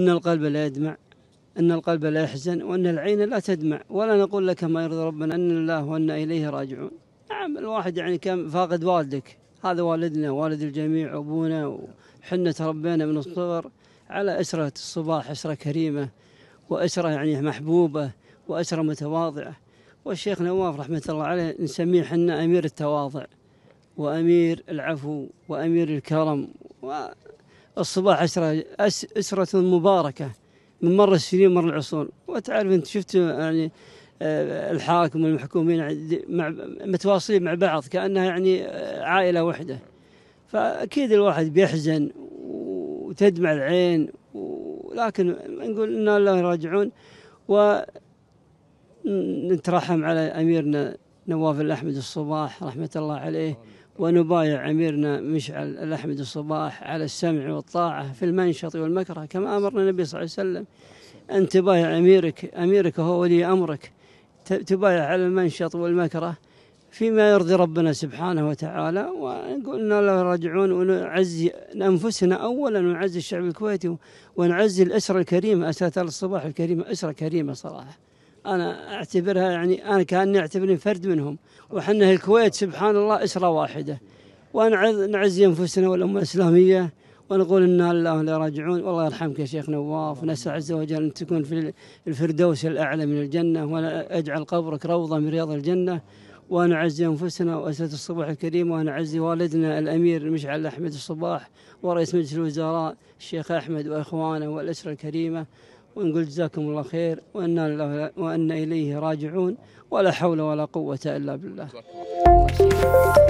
أن القلب لا يدمع أن القلب لا يحزن وأن العين لا تدمع ولا نقول لك ما يرضي ربنا أن الله وأن إليه راجعون نعم الواحد يعني كان فاقد والدك هذا والدنا والد الجميع أبونا وحنا تربينا من الصغر على أسرة الصباح أسرة كريمة وأسرة يعني محبوبة وأسرة متواضعة والشيخ نواف رحمة الله عليه نسميه حنا أمير التواضع وأمير العفو وأمير الكرم و الصباح أسرة أسرة مباركة من مر السنين مر العصور وتعرف أنت شفت يعني آه، الحاكم والمحكومين مع متواصلين مع بعض كأنها يعني آه، عائلة واحدة فأكيد الواحد بيحزن وتدمع العين ولكن نقول إن الله راجعون ونترحم على أميرنا نواف الأحمد الصباح رحمة الله عليه ونبايع أميرنا مشعل الأحمد الصباح على السمع والطاعة في المنشط والمكره كما أمرنا النبي صلى الله عليه وسلم أن تبايع أميرك أميرك هو ولي أمرك تبايع على المنشط والمكره فيما يرضي ربنا سبحانه وتعالى ونقول له لا راجعون ونعزي أنفسنا أولا ونعزي الشعب الكويتي ونعزي الأسرة الكريمة أسرة الصباح الكريمة أسرة كريمة صراحة أنا أعتبرها يعني أنا كأني أعتبرني فرد منهم وحنا الكويت سبحان الله أسرة واحدة ونعز أنفسنا والأمة الإسلامية ونقول إنا لله وإنا راجعون والله يرحمك يا شيخ نواف ونسأل عز وجل أن تكون في الفردوس الأعلى من الجنة وأنا أجعل قبرك روضة من رياض الجنة ونعزي أنفسنا وأسرة الصباح الكريم ونعزي والدنا الأمير مشعل أحمد الصباح ورئيس مجلس الوزراء الشيخ أحمد وإخوانه والأسرة الكريمة ونقول جزاكم الله خير وأنا, وأنا إليه راجعون ولا حول ولا قوة إلا بالله